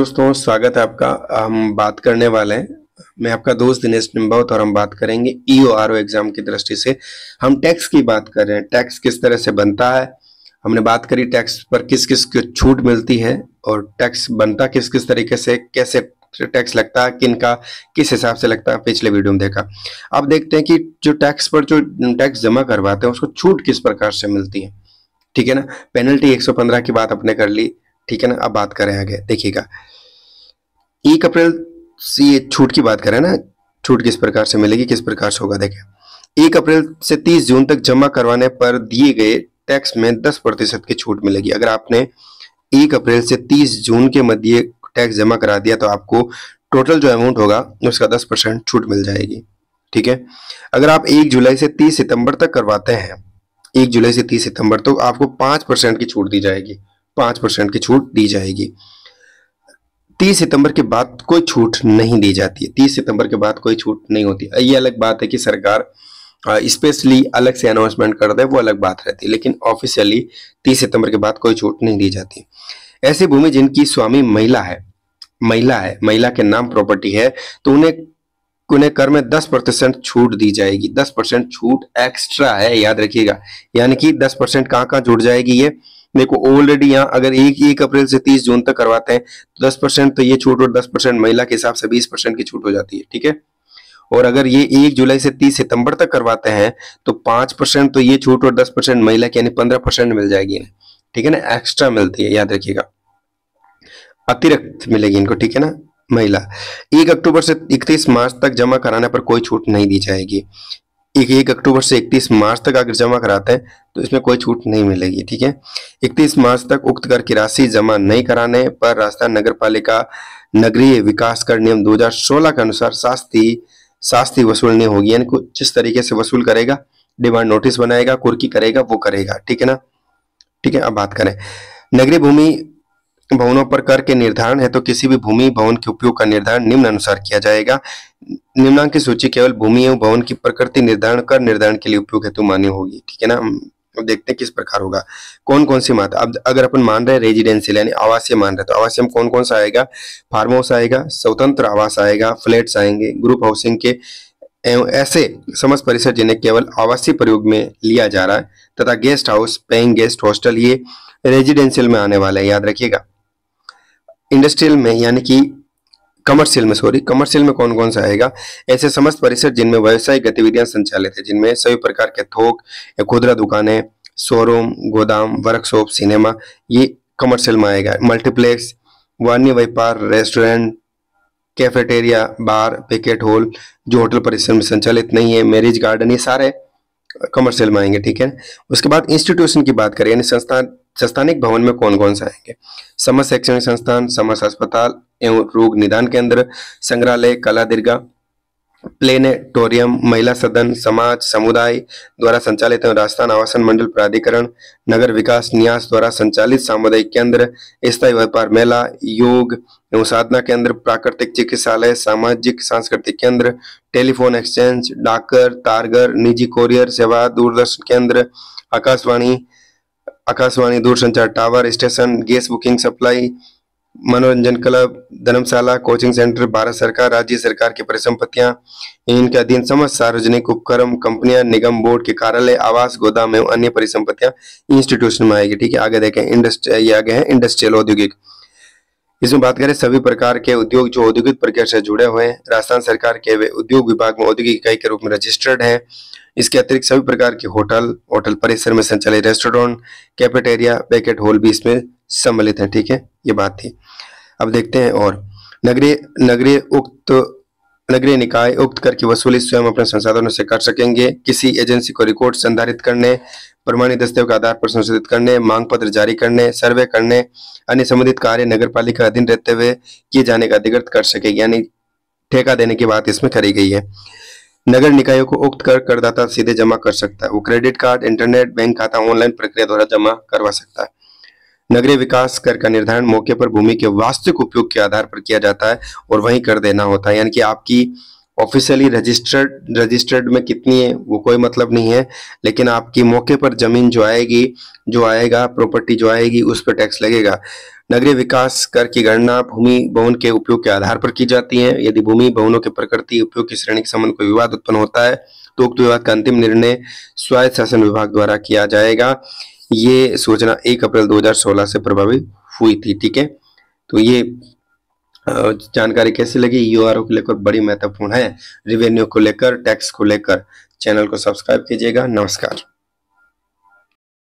दोस्तों स्वागत है आपका हम बात करने वाले हैं मैं आपका दोस्त दिनेश निम्बावत और हम बात करेंगे ई ओ एग्जाम की दृष्टि से हम टैक्स की बात कर रहे हैं टैक्स किस तरह से बनता है हमने बात करी टैक्स पर किस किस को छूट मिलती है और टैक्स बनता किस किस तरीके से कैसे टैक्स लगता है किन का किस हिसाब से लगता है पिछले वीडियो में देखा अब देखते हैं कि जो टैक्स पर जो टैक्स जमा करवाते हैं उसको छूट किस प्रकार से मिलती है ठीक है ना पेनल्टी 115 की बात अपने कर ली ठीक है ना अब बात करें आगे देखिएगा एक अप्रैल से ये छूट की बात करें ना छूट किस प्रकार से मिलेगी किस प्रकार से होगा देखें एक अप्रैल से तीस जून तक जमा करवाने पर दिए गए टैक्स में दस प्रतिशत की छूट मिलेगी अगर आपने एक अप्रैल से तीस जून के मध्य टैक्स जमा करा दिया तो आपको टोटल जो अमाउंट होगा उसका दस परसेंट छूट मिल जाएगी ठीक है अगर आप एक जुलाई से तीस सितंबर तक करवाते हैं एक जुलाई से तीस सितंबर तक तो आपको पांच परसेंट की छूट दी जाएगी पांच परसेंट की छूट दी जाएगी तीस सितंबर के बाद कोई छूट नहीं दी जाती है तीस सितंबर के बाद कोई छूट नहीं होती ये अलग बात है कि सरकार स्पेशली अलग से अनाउंसमेंट कर दे वो अलग बात रहती है लेकिन ऑफिशियली तीस सितंबर के बाद कोई छूट नहीं दी जाती ऐसी भूमि जिनकी स्वामी महिला है महिला है महिला के नाम प्रॉपर्टी है तो उन्हें उन्हें कर में दस परसेंट छूट दी जाएगी दस परसेंट छूट एक्स्ट्रा है याद रखिएगा यानी कि दस परसेंट कहाँ कहाँ जुड़ जाएगी ये देखो ऑलरेडी यहाँ अगर एक एक अप्रैल से तीस जून तक करवाते हैं तो दस परसेंट तो ये छूट और दस परसेंट महिला के हिसाब से बीस परसेंट की छूट हो जाती है ठीक है और अगर ये एक जुलाई से तीस सितंबर तक करवाते हैं तो पांच परसेंट तो ये छूट और दस परसेंट महिला की यानी पंद्रह परसेंट मिल जाएगी इन्हें ठीक है ना एक्स्ट्रा मिलती है याद रखिएगा अतिरिक्त मिलेगी इनको ठीक है ना महिला एक अक्टूबर से इकतीस मार्च तक जमा कराने पर कोई छूट नहीं दी जाएगी एक एक अक्टूबर से इकतीस मार्च तक अगर जमा कराते हैं तो इसमें कोई छूट नहीं मिलेगी ठीक है इकतीस मार्च तक उक्त कर की राशि जमा नहीं कराने पर राजस्थान नगर पालिका नगरीय विकास कर नियम 2016 के अनुसार शास्ती शास्ती वसूलनी होगी यानी जिस तरीके से वसूल करेगा डिमांड नोटिस बनाएगा कुर्की करेगा वो करेगा ठीक है ना ठीक है अब बात करें नगरीय भूमि भवनों पर कर के निर्धारण है तो किसी भी भूमि भवन के उपयोग का निर्धारण निम्न अनुसार किया जाएगा निम्नांक की सूची केवल भूमि एवं भवन की प्रकृति निर्धारण कर निर्धारण के लिए उपयोग हेतु मान्य होगी ठीक है ना अब देखते हैं किस प्रकार होगा कौन कौन सी मात्रा अब अगर अपन मान रहे रेजिडेंशियल यानी आवासीय मान रहे तो आवासीय कौन कौन सा आएगा फार्म हाउस आएगा स्वतंत्र आवास आएगा फ्लैट्स आएंगे ग्रुप हाउसिंग के एवं ऐसे समस्त परिसर जिन्हें केवल आवासीय प्रयोग में लिया जा रहा है तथा guest house paying guest hostel ये रेजिडेंशियल में आने वाले है याद रखिएगा इंडस्ट्रियल में यानी कि कमर्शियल में सॉरी कमर्शियल में कौन कौन सा आएगा ऐसे समस्त परिसर जिनमें व्यवसायिक गतिविधियां संचालित है जिनमें सभी प्रकार के थोक या खुदरा दुकानें शोरूम गोदाम वर्कशॉप सिनेमा ये कमर्शियल में आएगा मल्टीप्लेक्स वन्य व्यापार restaurant cafeteria bar banquet hall जो होटल परिसर में संचालित नहीं है मैरिज गार्डन ये सारे कमर्शियल में आएंगे ठीक है उसके बाद इंस्टीट्यूशन की बात करें यानी संस्थान संस्थानिक भवन में कौन कौन से आएंगे समर शैक्षणिक संस्थान समर अस्पताल एवं रोग निदान केंद्र संग्रहालय कला दीर्घा प्लेनेटोरियम महिला सदन समाज समुदाय द्वारा संचालित एवं राजस्थान आवासन मंडल प्राधिकरण नगर विकास न्यास द्वारा संचालित सामुदायिक केंद्र स्थायी व्यापार मेला योग एवं साधना केंद्र प्राकृतिक चिकित्सालय सामाजिक सांस्कृतिक केंद्र टेलीफोन एक्सचेंज डाकर तारगर निजी कोरियर सेवा दूरदर्शन केंद्र आकाशवाणी आकाशवाणी दूरसंचार tower station gas booking supply मनोरंजन क्लब धर्मशाला कोचिंग सेंटर भारत सरकार राज्य सरकार की परिसंपत्तियां इनके अधीन समस्त सार्वजनिक उपक्रम कंपनियां निगम बोर्ड के कार्यालय आवास गोदाम एवं अन्य परिसंपत्तियां इंस्टीट्यूशन में आएगी ठीक है आगे देखें इंडस्ट्री आगे है इंडस्ट्रियल औद्योगिक इसमें बात करें सभी प्रकार के उद्योग जो औद्योगिक प्रक्रिया से जुड़े हुए हैं राजस्थान सरकार के वे उद्योग विभाग में औद्योगिक इकाई के रूप में रजिस्टर्ड है इसके अतिरिक्त सभी प्रकार के होटल होटल परिसर में संचालित रेस्टोरेंट कैफेटेरिया बैकेट हॉल भी इसमें सम्मिलित है ठीक है ये बात थी अब देखते हैं और नगरीय नगरीय उक्त नगरीय निकाय उक्त कर की वसूली स्वयं अपने संसाधनों से कर सकेंगे किसी एजेंसी को रिकॉर्ड संधारित करने प्रमाणित दस्तावेज के आधार पर संशोधित करने मांग पत्र जारी करने सर्वे करने अन्य संबंधित कार्य नगर पालिका अधीन रहते हुए किए जाने का अधिकृत कर सकेगी यानी ठेका देने की बात इसमें करी गई है नगर निकायों को उक्त कर करदाता सीधे जमा कर सकता है वो क्रेडिट कार्ड इंटरनेट बैंक खाता ऑनलाइन प्रक्रिया द्वारा जमा करवा सकता है नगरीय विकास कर का निर्धारण मौके पर भूमि के वास्तविक उपयोग के आधार पर किया जाता है और वहीं कर देना होता है यानी कि आपकी ऑफिशियली रजिस्टर्ड रजिस्टर्ड में कितनी है वो कोई मतलब नहीं है लेकिन आपकी मौके पर जमीन जो आएगी जो आएगा प्रॉपर्टी जो आएगी उस पर टैक्स लगेगा नगरीय विकास कर की गणना भूमि भवन के उपयोग के आधार पर की जाती है यदि भूमि भवनों के प्रकृति उपयोग की श्रेणी के संबंध कोई विवाद उत्पन्न होता है तो उक्त विवाद का अंतिम निर्णय स्वायत्त शासन विभाग द्वारा किया जाएगा ये सूचना एक अप्रैल 2016 से प्रभावी हुई थी ठीक है तो ये जानकारी कैसी लगी यूआरओ को लेकर बड़ी महत्वपूर्ण है रेवेन्यू को लेकर टैक्स को लेकर चैनल को सब्सक्राइब कीजिएगा नमस्कार